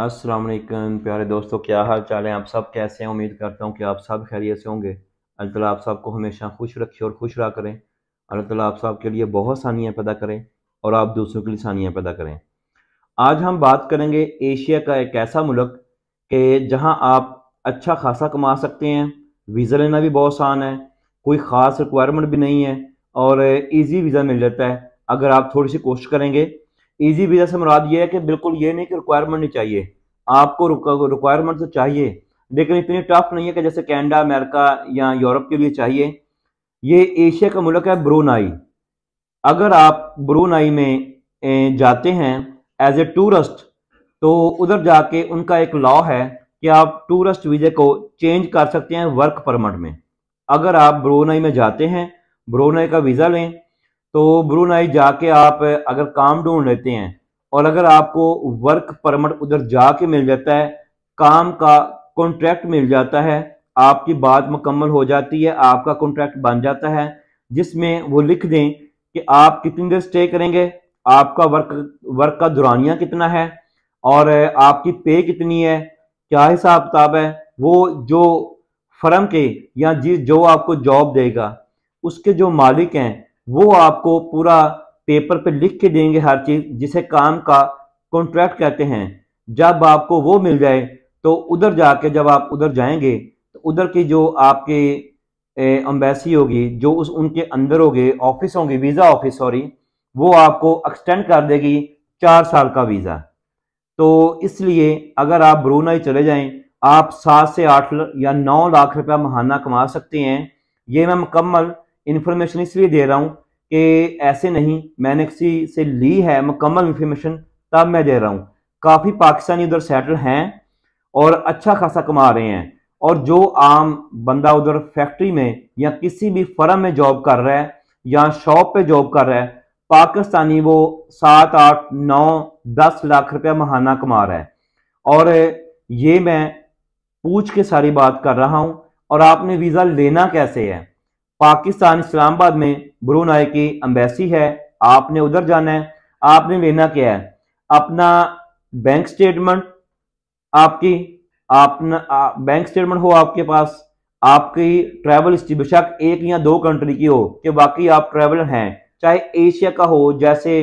अस्सलाम वालेकुम प्यारे दोस्तों क्या हाल चाल है आप सब कैसे हैं उम्मीद करता हूँ कि आप सब खैरियत से होंगे अल्लाह ताला आप सबको हमेशा खुश रखे और खुश रहा करें अल्लाह ताला आप सब के लिए बहुत सानियाँ पैदा करें और आप दूसरों के लिए सानियाँ पैदा करें आज हम बात करेंगे एशिया का एक ऐसा मुल्क कि जहाँ आप अच्छा खासा कमा सकते हैं वीज़ा लेना भी बहुत आसान है कोई ख़ास रिक्वायरमेंट भी नहीं है और ईजी वीज़ा मिल जाता है अगर आप थोड़ी सी कोशिश करेंगे ईजी वीज़ा से मुराद ये है कि बिल्कुल ये नहीं कि रिक्वायरमेंट नहीं चाहिए आपको रिक्वायरमेंट तो चाहिए लेकिन इतनी टफ नहीं है कि जैसे कैनेडा अमेरिका या यूरोप के लिए चाहिए ये एशिया का मुल्क है ब्रूनाई अगर आप ब्रूनाई में जाते हैं एज ए टूरिस्ट तो उधर जाके उनका एक लॉ है कि आप टूरिस्ट वीज़े को चेंज कर सकते हैं वर्क परमिट में अगर आप ब्रोनाई में जाते हैं ब्रोनाई का वीज़ा लें तो ब्रूनाई जाके आप अगर काम ढूंढ लेते हैं और अगर आपको वर्क परमिट उधर जाके मिल जाता है काम का कॉन्ट्रैक्ट मिल जाता है आपकी बात मुकम्मल हो जाती है आपका कॉन्ट्रैक्ट बन जाता है जिसमें वो लिख दें कि आप कितनी देर स्टे करेंगे आपका वर्क वर्क का दुरानिया कितना है और आपकी पे कितनी है क्या हिसाब किताब है वो जो फर्म के या जिस जो आपको जॉब देगा उसके जो मालिक हैं वो आपको पूरा पेपर पे लिख के देंगे हर चीज़ जिसे काम का कॉन्ट्रैक्ट कहते हैं जब आपको वो मिल जाए तो उधर जाके जब आप उधर जाएंगे तो उधर की जो आपके एम्बेसी होगी जो उस उनके अंदर होगे ऑफिस होंगे वीज़ा ऑफिस सॉरी वो आपको एक्सटेंड कर देगी चार साल का वीज़ा तो इसलिए अगर आप ब्रूनाई चले जाएं आप सात से आठ या नौ लाख रुपया महाना कमा सकते हैं ये मैं मुकम्मल इन्फॉर्मेशन इसलिए दे रहा हूँ कि ऐसे नहीं मैंने किसी से ली है मुकम्मल इन्फॉर्मेशन तब मैं दे रहा हूँ काफ़ी पाकिस्तानी उधर सेटल हैं और अच्छा खासा कमा रहे हैं और जो आम बंदा उधर फैक्ट्री में या किसी भी फर्म में जॉब कर रहा है या शॉप पे जॉब कर रहा है पाकिस्तानी वो सात आठ नौ दस लाख रुपया महाना कमा रहा है और ये मैं पूछ के सारी बात कर रहा हूँ और आपने वीज़ा लेना कैसे है पाकिस्तान इस्लामाबाद में ब्रूनाई की अम्बेसी है आपने उधर जाना है आपने लेना क्या है अपना बैंक स्टेटमेंट आपकी अपना बैंक स्टेटमेंट हो आपके पास आपकी ट्रैवल हिस्ट्री बेशक एक या दो कंट्री की हो कि बाकी आप ट्रैवलर हैं चाहे एशिया का हो जैसे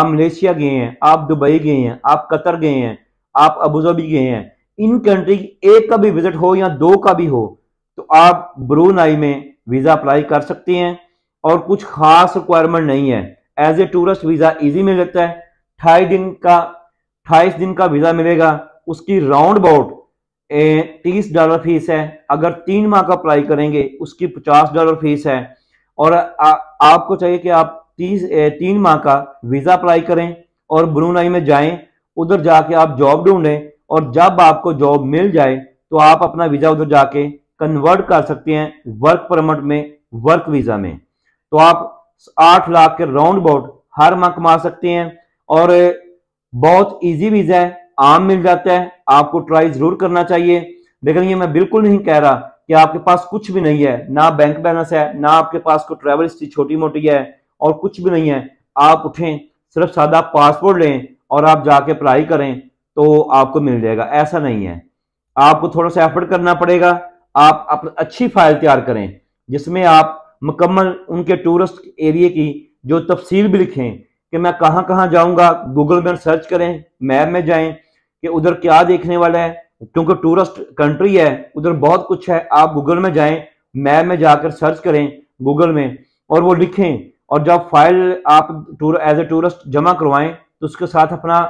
आप मलेशिया गए हैं आप दुबई गए हैं आप कतर गए हैं आप अबूजाबी गए हैं इन कंट्री एक का भी विजिट हो या दो का भी हो तो आप ब्रूनाई में वीज़ा अप्लाई कर सकती हैं और कुछ खास रिक्वायरमेंट नहीं है as a tourist visa easy मिल जाता है अठाईस दिन का अठाईस दिन का वीज़ा मिलेगा उसकी राउंड अबाउट तीस डॉलर फीस है अगर तीन माह का अप्लाई करेंगे उसकी पचास डॉलर फीस है और आ, आपको चाहिए कि आप तीस तीन माह का वीज़ा अप्लाई करें और ब्रूनाई में जाएं उधर जाके आप जॉब ढूंढें और जब आपको जॉब मिल जाए तो आप अपना वीज़ा उधर जाके कन्वर्ट कर सकते हैं वर्क परमिट में वर्क वीजा में तो आप आठ लाख के राउंड अबाउट हर माह कमा सकते हैं और बहुत इजी वीजा है आम मिल जाता है आपको ट्राई जरूर करना चाहिए लेकिन ये मैं बिल्कुल नहीं कह रहा कि आपके पास कुछ भी नहीं है ना बैंक बैलेंस है ना आपके पास कोई ट्रेवल हिस्ट्री छोटी मोटी है और कुछ भी नहीं है आप उठें सिर्फ सादा पासपोर्ट लें और आप जाके अप्लाई करें तो आपको मिल जाएगा ऐसा नहीं है आपको थोड़ा सा एफर्ट करना पड़ेगा आप अपनी अच्छी फाइल तैयार करें जिसमें आप मुकम्मल उनके टूरिस्ट एरिए की जो तफसील भी लिखें कि मैं कहाँ कहाँ जाऊँगा गूगल में सर्च करें मैप में जाएं कि उधर क्या देखने वाला है क्योंकि टूरिस्ट कंट्री है उधर बहुत कुछ है आप गूगल में जाएं मैप में जाकर सर्च करें गूगल में और वो लिखें और जब फाइल आप टूर एज ए टूरिस्ट जमा करवाएं तो उसके साथ अपना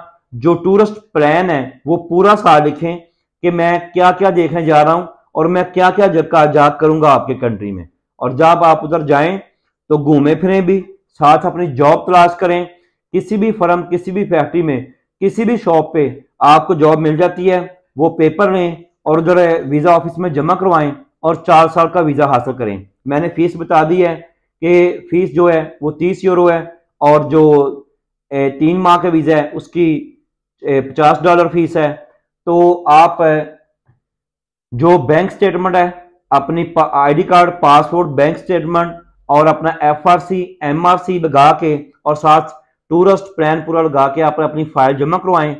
जो टूरिस्ट प्लान है वो पूरा साल लिखें कि मैं क्या क्या देखने जा रहा हूँ और मैं क्या क्या आजाद करूंगा आपके कंट्री में और जब आप उधर जाएं तो घूमें फिरें भी साथ अपनी जॉब तलाश करें किसी भी फर्म किसी भी फैक्ट्री में किसी भी शॉप पे आपको जॉब मिल जाती है वो पेपर लें और उधर वीज़ा ऑफिस में जमा करवाएं और चार साल का वीज़ा हासिल करें मैंने फीस बता दी है कि फीस जो है वो तीस यूरो है और जो तीन माह का वीज़ा है उसकी पचास डॉलर फीस है तो आप जो बैंक स्टेटमेंट है अपनी ID card passport bank statement और अपना एफआरसी एमआरसी लगा के और साथ टूरिस्ट प्लान पूरा लगा के आप अपनी फाइल जमा करवाएं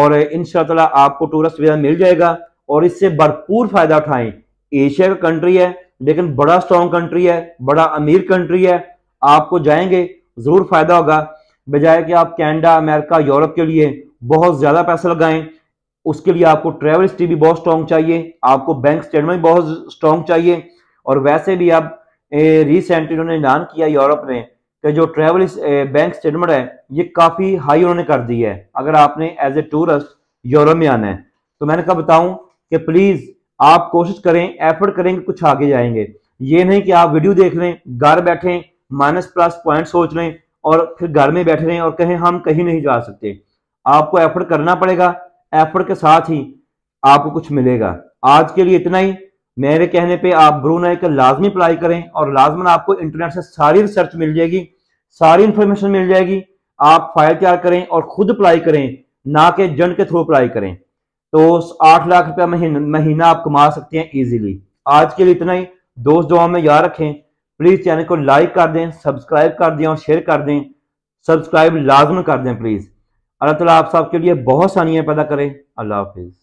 और इन आपको टूरिस्ट वीजा मिल जाएगा और इससे भरपूर फायदा उठाएं एशिया का कंट्री है लेकिन बड़ा स्ट्रॉन्ग कंट्री है बड़ा अमीर कंट्री है आपको जाएंगे जरूर फायदा होगा बजाय कि आप कैनेडा अमेरिका यूरोप के लिए बहुत ज्यादा पैसा लगाएं उसके लिए आपको ट्रेवल हिस्ट्री भी बहुत स्ट्रांग चाहिए आपको बैंक स्टेटमेंट बहुत स्ट्रॉन्ग चाहिए और वैसे भी आप रिसेंटली उन्होंने ऐलान किया यूरोप ने कि जो ट्रेवल बैंक स्टेटमेंट है ये काफ़ी हाई उन्होंने कर दी है अगर आपने एज ए टूरिस्ट यूरोप में आना है तो मैंने कहा बताऊं कि प्लीज़ आप कोशिश करें एफर्ट करें कि कुछ आगे जाएंगे ये नहीं कि आप वीडियो देख लें घर बैठे माइनस प्लस पॉइंट सोच लें और फिर घर में बैठे रहें और कहें हम कहीं नहीं जा सकते आपको एफर्ट करना पड़ेगा एफर्ट के साथ ही आपको कुछ मिलेगा आज के लिए इतना ही मेरे कहने पे आप ब्रू नाइक लाजमी अप्लाई करें और लाजमन आपको इंटरनेट से सारी रिसर्च मिल जाएगी सारी इंफॉर्मेशन मिल जाएगी आप फाइल तैयार करें और खुद अप्लाई करें ना कि जन के थ्रू अप्लाई करें तो आठ लाख रुपया महीना आप कमा सकते हैं इजीली आज के लिए इतना ही दोस्त दुआ में याद रखें प्लीज़ चैनल को लाइक कर दें सब्सक्राइब कर दें और शेयर कर दें सब्सक्राइब लाजमन कर दें प्लीज़ अल्लाह ताला आप सबके लिए बहुत सानियाँ पैदा करें अल्लाह हाफिज़